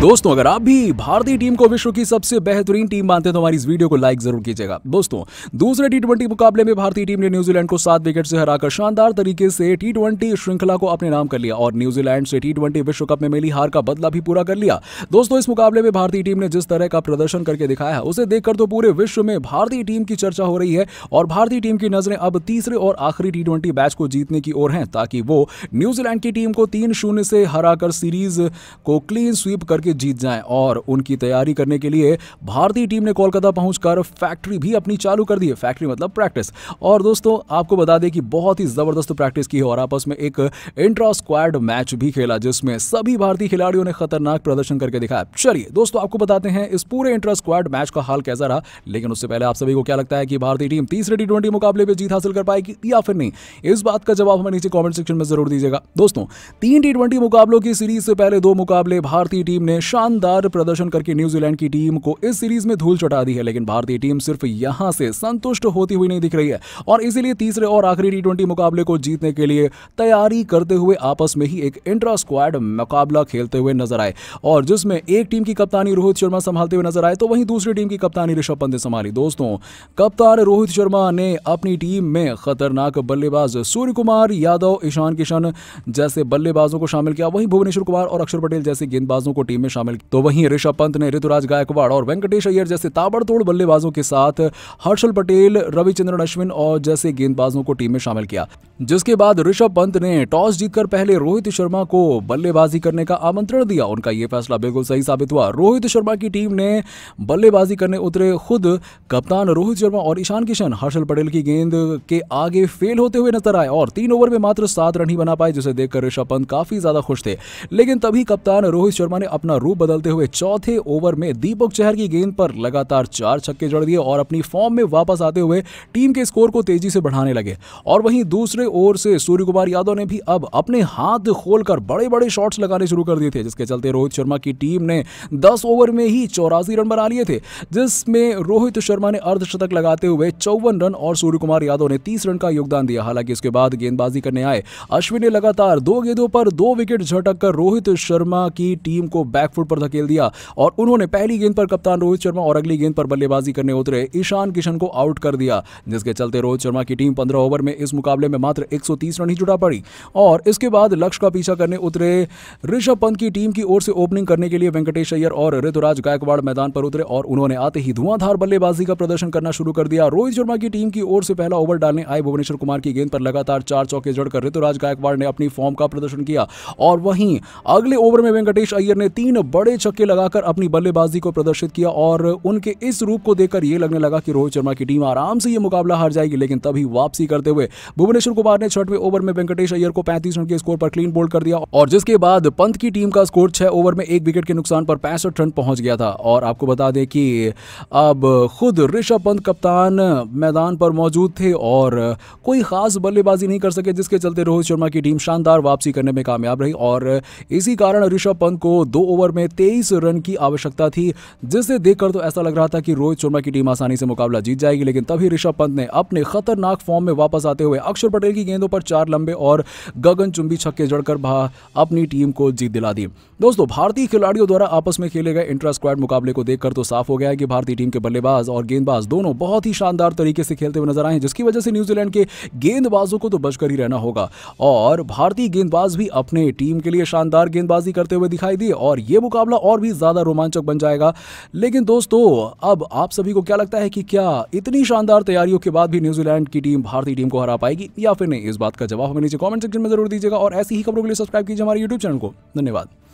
दोस्तों अगर आप भी भारतीय टीम को विश्व की सबसे बेहतरीन टीम मानते हैं तो हमारी इस वीडियो को लाइक जरूर कीजिएगा दोस्तों दूसरे टी ट्वेंटी मुकाबले में भारतीय टीम ने न्यूजीलैंड को सात विकेट से हराकर शानदार तरीके से टी ट्वेंटी श्रृंखला को अपने नाम कर लिया और न्यूजीलैंड से टी ट्वेंटी विश्व कप में मिली हार का बदला भी पूरा कर लिया दोस्तों इस मुकाबले में भारतीय टीम ने जिस तरह का प्रदर्शन करके दिखाया है उसे देखकर तो पूरे विश्व में भारतीय टीम की चर्चा हो रही है और भारतीय टीम की नजरें अब तीसरे और आखिरी टी ट्वेंटी मैच को जीतने की ओर हैं ताकि वो न्यूजीलैंड की टीम को तीन शून्य से हराकर सीरीज को क्लीन स्वीप करके के जीत जाएं और उनकी तैयारी करने के लिए भारतीय टीम ने कोलकाता पहुंचकर फैक्ट्री भी अपनी चालू कर दी है फैक्ट्री मतलब प्रैक्टिस और दोस्तों आपको बता दें कि बहुत ही ज़बरदस्त प्रैक्टिस की है और आपस में एक इंट्रा स्क्वाड मैच भी खेला जिसमें सभी भारतीय खिलाड़ियों ने खतरनाक प्रदर्शन करके दिखाया चलिए दोस्तों आपको बताते हैं इस पूरे इंट्रा स्क्वाड मैच का हाल कैसा रहा लेकिन उससे पहले आप सभी को क्या लगता है कि भारतीय टीम तीसरे टी मुकाबले में जीत हासिल कर पाएगी या फिर नहीं इस बात का जवाब हमें नीचे कॉमेंट सेक्शन में जरूर दीजिएगा दोस्तों तीन टी मुकाबलों की सीरीज से पहले दो मुकाबले भारतीय टीम ने शानदार प्रदर्शन करके न्यूजीलैंड की टीम को इस सीरीज में धूल चटा दी है लेकिन भारतीय टीम सिर्फ यहां से संतुष्ट होती हुई नहीं दिख रही है और इसीलिए तीसरे और आखिरी टी मुकाबले को जीतने के लिए तैयारी करते हुए आपस में ही एक इंट्रा स्क्वाड मुकाबला खेलते हुए नजर आए और जिसमें एक टीम की कप्तानी रोहित शर्मा संभालते हुए नजर आए तो वहीं दूसरी टीम की कप्तानी ऋषभ पंत ने संभाली दोस्तों कप्तान रोहित शर्मा ने अपनी टीम में खतरनाक बल्लेबाज सूर्य कुमार यादव ईशान किशन जैसे बल्लेबाजों को शामिल किया वहीं भुवनेश्वर कुमार और अक्षर पटेल जैसे गेंदबाजों को टीम में शामिल तो वहीं ऋषभ पंत ने ऋतुराज गायकवाड़ और वेंकटेश अय्यर जैसे ताबड़तोड़ बल्लेबाजों के साथ हर्षल पटेल रविचंद्रन अश्विन और जैसे गेंदबाजों को टीम में शामिल किया जिसके बाद ऋषभ पंत ने टॉस जीतकर पहले रोहित शर्मा को बल्लेबाजी करने का आमंत्रण दिया उनका यह फैसला बिल्कुल सही साबित हुआ रोहित शर्मा की टीम ने बल्लेबाजी करने उतरे खुद कप्तान रोहित शर्मा और ईशान किशन हर्षल पटेल की गेंद के आगे फेल होते हुए नजर आए और तीन ओवर में मात्र सात रन ही बना पाए जिसे देखकर ऋषभ पंत काफी ज्यादा खुश थे लेकिन तभी कप्तान रोहित शर्मा ने अपना रूप बदलते हुए चौथे ओवर में दीपक चहर की गेंद पर लगातार चार छक्के जड़ दिए और अपनी फॉर्म में वापस आते हुए टीम के स्कोर को तेजी से बढ़ाने लगे और वहीं दूसरे ओर से सूर्य कुमार यादव ने भी अब अपने हाथ खोलकर बड़े बड़े शॉट्स लगाने शुरू कर दिए थे जिसके चलते रोहित शर्मा की टीम ने 10 ओवर में ही चौरासी रन बना लिए थे जिसमें रोहित शर्मा ने अर्धशतक लगाते हुए चौवन रन और सूर्य कुमार यादव ने तीस रन का योगदान दिया हालांकि इसके बाद गेंदबाजी करने आए अश्विन ने लगातार दो गेंदों पर दो विकेट झटक कर रोहित शर्मा की टीम को बैकफुट पर धकेल दिया और उन्होंने पहली गेंद पर कप्तान रोहित शर्मा और अगली गेंद पर बल्लेबाजी करने उतरे ईशान किशन को आउट कर दिया जिसके चलते रोहित शर्मा की टीम पंद्रह ओवर में इस मुकाबले में मात्र मात्र 130 रन ही जुटा पड़ी और इसके बाद लक्ष्य का पीछा करने उतरे ऋषभ पंत की टीम की ओर से ओपनिंग करने के लिए वेंकटेश अय्यर और ऋतुराज गायकवाड़ मैदान पर उतरे और उन्होंने आते ही धुआंधार बल्लेबाजी का प्रदर्शन करना शुरू कर दिया रोहित शर्मा की टीम की ओर से पहला ओवर डालने आए भुवनेश्वर कुमार की गेंद पर लगातार चार चौके जड़कर ऋतुराज गायकवाड़ ने अपनी फॉर्म का प्रदर्शन किया और वहीं अगले ओवर में वेंकटेश अय्यर ने तीन बड़े छक्के लगाकर अपनी बल्लेबाजी को प्रदर्शित किया और उनके इस रूप को देखकर यह लगने लगा कि रोहित शर्मा की टीम आराम से यह मुकाबला हार जाएगी लेकिन तभी वापसी करते हुए भुवनेश्वर कुमार कुमार ने छठवे ओवर में वेंकटेश अय्यर को पैंतीस रन के स्कोर पर क्लीन बोल्ड कर दिया और जिसके बाद पंत की टीम का स्कोर छह ओवर में एक विकेट के नुकसान पर पैंसठ रन पहुंच गया था और आपको बता दें कि अब खुद ऋषभ पंत कप्तान मैदान पर मौजूद थे और कोई खास बल्लेबाजी नहीं कर सके जिसके चलते रोहित शर्मा की टीम शानदार वापसी करने में कामयाब रही और इसी कारण ऋषभ पंत को दो ओवर में तेईस रन की आवश्यकता थी जिसे देखकर तो ऐसा लग रहा था कि रोहित शर्मा की टीम आसानी से मुकाबला जीत जाएगी लेकिन तभी ऋषभ पंत ने अपने खतरनाक फॉर्म में वापस आते हुए अक्षर पटेल मुंबई की गेंदों पर चार लंबे और गगन चुंबी छक्के जड़कर अपनी टीम को जीत दिला दी दोस्तों भारतीय खिलाड़ियों द्वारा आपस में खेले गए इंटर स्क्वाड मुकाबले को देखकर तो साफ हो गया है कि भारतीय टीम के बल्लेबाज और गेंदबाज दोनों बहुत ही शानदार तरीके से खेलते हुए नजर आए जिसकी वजह से न्यूजीलैंड के गेंदबाजों को तो बचकर ही रहना होगा और भारतीय गेंदबाज भी अपने टीम के लिए शानदार गेंदबाजी करते हुए दिखाई दिए और यह मुकाबला और भी ज्यादा रोमांचक बन जाएगा लेकिन दोस्तों अब आप सभी को क्या लगता है कि क्या इतनी शानदार तैयारियों के बाद भी न्यूजीलैंड की टीम भारतीय टीम को हरा पाएगी या फिर नहीं इस बात का जवाब हमें नीचे कमेंट सेक्शन में जरूर दीजिएगा और ऐसी ही खबरों के लिए सब्सक्राइब कीजिए हमारे यूट्यूब चैनल को धन्यवाद